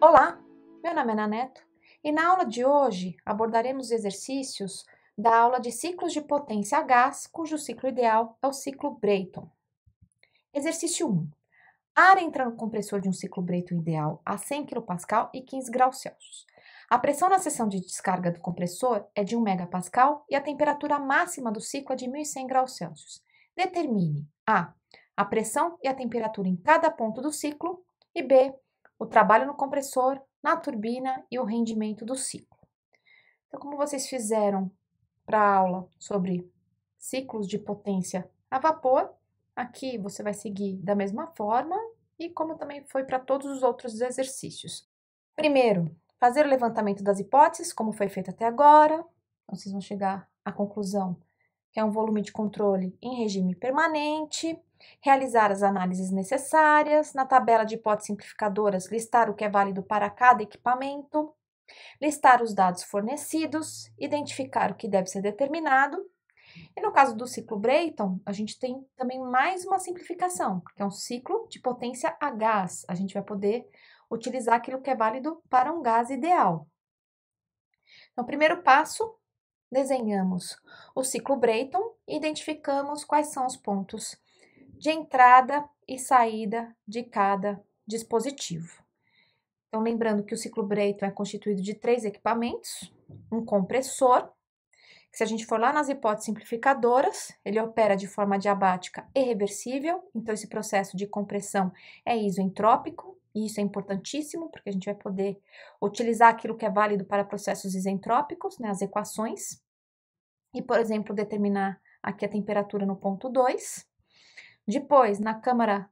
Olá, meu nome é Naneto e na aula de hoje abordaremos exercícios da aula de ciclos de potência a gás, cujo ciclo ideal é o ciclo Brayton. Exercício 1. Ar entra no compressor de um ciclo Brayton ideal a 100 kPa e 15 graus Celsius. A pressão na seção de descarga do compressor é de 1 MPa e a temperatura máxima do ciclo é de 1.100 graus Celsius. Determine a a pressão e a temperatura em cada ponto do ciclo, e B, o trabalho no compressor, na turbina e o rendimento do ciclo. Então, como vocês fizeram para a aula sobre ciclos de potência a vapor, aqui você vai seguir da mesma forma e como também foi para todos os outros exercícios. Primeiro, fazer o levantamento das hipóteses, como foi feito até agora. Então, vocês vão chegar à conclusão é um volume de controle em regime permanente, realizar as análises necessárias, na tabela de hipóteses simplificadoras, listar o que é válido para cada equipamento, listar os dados fornecidos, identificar o que deve ser determinado. E no caso do ciclo Brayton, a gente tem também mais uma simplificação, que é um ciclo de potência a gás. A gente vai poder utilizar aquilo que é válido para um gás ideal. Então, o primeiro passo Desenhamos o ciclo Brayton e identificamos quais são os pontos de entrada e saída de cada dispositivo. Então, lembrando que o ciclo Brayton é constituído de três equipamentos, um compressor, que se a gente for lá nas hipóteses simplificadoras, ele opera de forma diabática e reversível, então esse processo de compressão é isentrópico, e isso é importantíssimo, porque a gente vai poder utilizar aquilo que é válido para processos isentrópicos, né, as equações, e, por exemplo, determinar aqui a temperatura no ponto 2. Depois, na câmara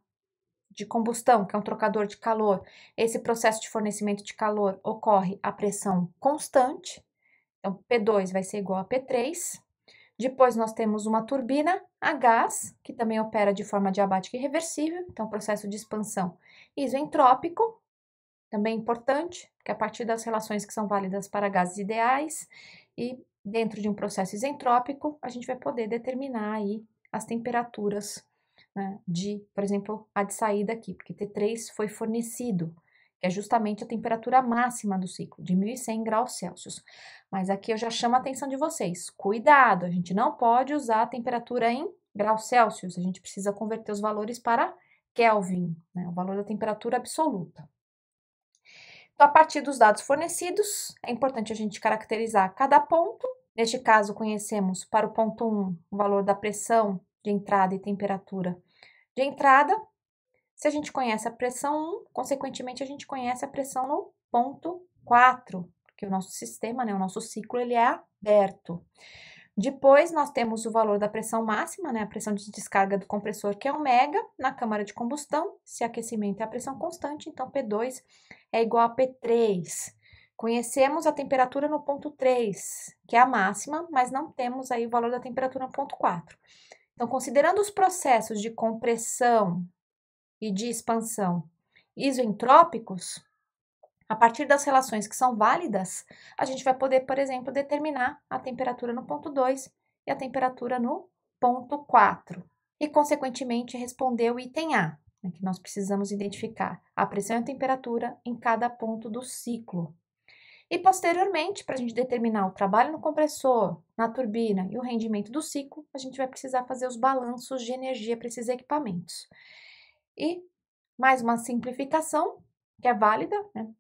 de combustão, que é um trocador de calor, esse processo de fornecimento de calor ocorre a pressão constante, então P2 vai ser igual a P3. Depois nós temos uma turbina a gás, que também opera de forma diabática e reversível, então processo de expansão isentrópico, também é importante, que é a partir das relações que são válidas para gases ideais e dentro de um processo isentrópico, a gente vai poder determinar aí as temperaturas né, de, por exemplo, a de saída aqui, porque T3 foi fornecido, que é justamente a temperatura máxima do ciclo, de 1.100 graus Celsius. Mas aqui eu já chamo a atenção de vocês, cuidado, a gente não pode usar a temperatura em graus Celsius, a gente precisa converter os valores para Kelvin, né, o valor da temperatura absoluta. Então, a partir dos dados fornecidos, é importante a gente caracterizar cada ponto. Neste caso, conhecemos para o ponto 1 o valor da pressão de entrada e temperatura de entrada. Se a gente conhece a pressão 1, consequentemente, a gente conhece a pressão no ponto 4, porque o nosso sistema, né, o nosso ciclo, ele é aberto. Depois, nós temos o valor da pressão máxima, né, a pressão de descarga do compressor, que é 1 mega na câmara de combustão. Se aquecimento é a pressão constante, então P2 é igual a P3. Conhecemos a temperatura no ponto 3, que é a máxima, mas não temos aí o valor da temperatura no ponto 4. Então, considerando os processos de compressão e de expansão isentrópicos, a partir das relações que são válidas, a gente vai poder, por exemplo, determinar a temperatura no ponto 2 e a temperatura no ponto 4. E, consequentemente, responder o item A, né, que nós precisamos identificar a pressão e a temperatura em cada ponto do ciclo. E, posteriormente, para a gente determinar o trabalho no compressor, na turbina e o rendimento do ciclo, a gente vai precisar fazer os balanços de energia para esses equipamentos. E mais uma simplificação, que é válida, né?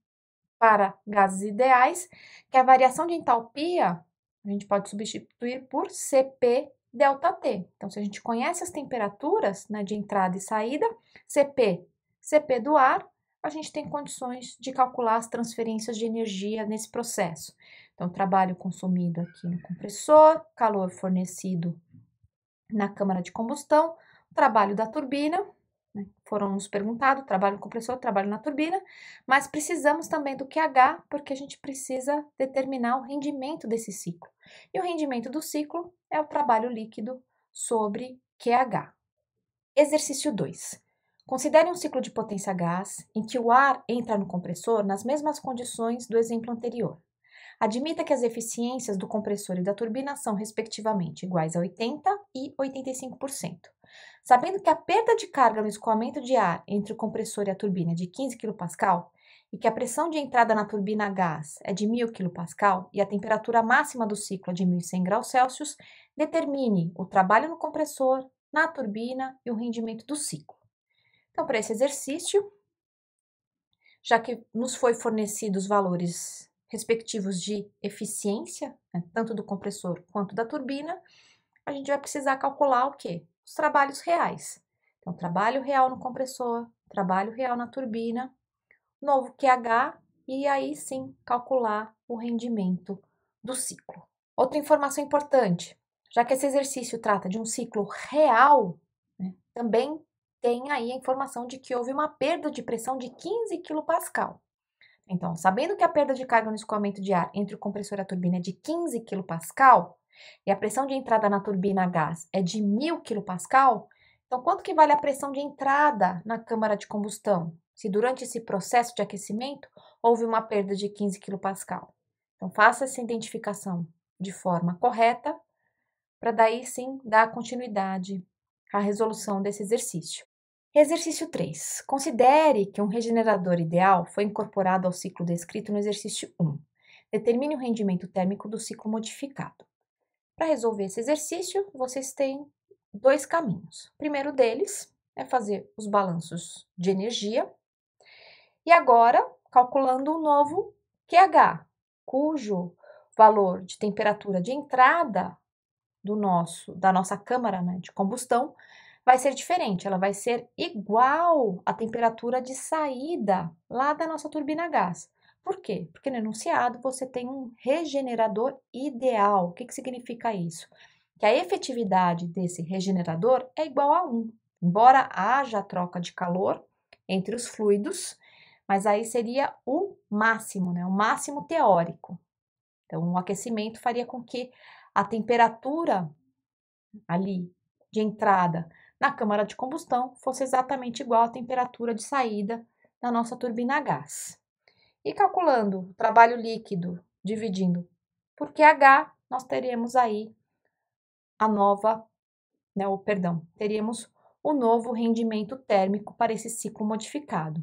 para gases ideais, que a variação de entalpia a gente pode substituir por Cp T. Então, se a gente conhece as temperaturas né, de entrada e saída, Cp, Cp do ar, a gente tem condições de calcular as transferências de energia nesse processo. Então, trabalho consumido aqui no compressor, calor fornecido na câmara de combustão, trabalho da turbina, né, foram nos perguntados, trabalho no compressor, trabalho na turbina, mas precisamos também do QH, porque a gente precisa determinar o rendimento desse ciclo. E o rendimento do ciclo é o trabalho líquido sobre QH. Exercício 2. Considere um ciclo de potência gás em que o ar entra no compressor nas mesmas condições do exemplo anterior. Admita que as eficiências do compressor e da turbina são, respectivamente, iguais a 80% e 85%. Sabendo que a perda de carga no escoamento de ar entre o compressor e a turbina é de 15 kPa e que a pressão de entrada na turbina a gás é de 1.000 kPa e a temperatura máxima do ciclo é de 1.100 graus Celsius, determine o trabalho no compressor, na turbina e o rendimento do ciclo. Então, para esse exercício, já que nos foi fornecidos valores respectivos de eficiência, né, tanto do compressor quanto da turbina, a gente vai precisar calcular o quê? Os trabalhos reais. Então, trabalho real no compressor, trabalho real na turbina, novo QH, e aí sim calcular o rendimento do ciclo. Outra informação importante, já que esse exercício trata de um ciclo real, né, também tem aí a informação de que houve uma perda de pressão de 15 kPa. Então, sabendo que a perda de carga no escoamento de ar entre o compressor e a turbina é de 15 kPa e a pressão de entrada na turbina a gás é de 1000 kPa, então quanto que vale a pressão de entrada na câmara de combustão? Se durante esse processo de aquecimento houve uma perda de 15 kPa. Então faça essa identificação de forma correta para daí sim dar continuidade à resolução desse exercício. Exercício 3. Considere que um regenerador ideal foi incorporado ao ciclo descrito no exercício 1. Determine o rendimento térmico do ciclo modificado. Para resolver esse exercício, vocês têm dois caminhos. O primeiro deles é fazer os balanços de energia. E agora, calculando o um novo QH, cujo valor de temperatura de entrada do nosso, da nossa câmara né, de combustão vai ser diferente, ela vai ser igual à temperatura de saída lá da nossa turbina a gás. Por quê? Porque no enunciado você tem um regenerador ideal. O que, que significa isso? Que a efetividade desse regenerador é igual a 1. Embora haja troca de calor entre os fluidos, mas aí seria o máximo, né? o máximo teórico. Então, o um aquecimento faria com que a temperatura ali de entrada na câmara de combustão fosse exatamente igual à temperatura de saída da nossa turbina a gás. E calculando o trabalho líquido dividindo por QH, nós teríamos aí a nova, né, ou, perdão, teríamos o novo rendimento térmico para esse ciclo modificado.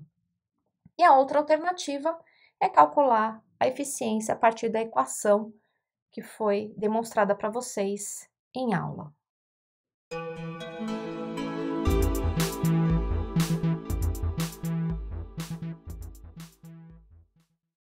E a outra alternativa é calcular a eficiência a partir da equação que foi demonstrada para vocês em aula.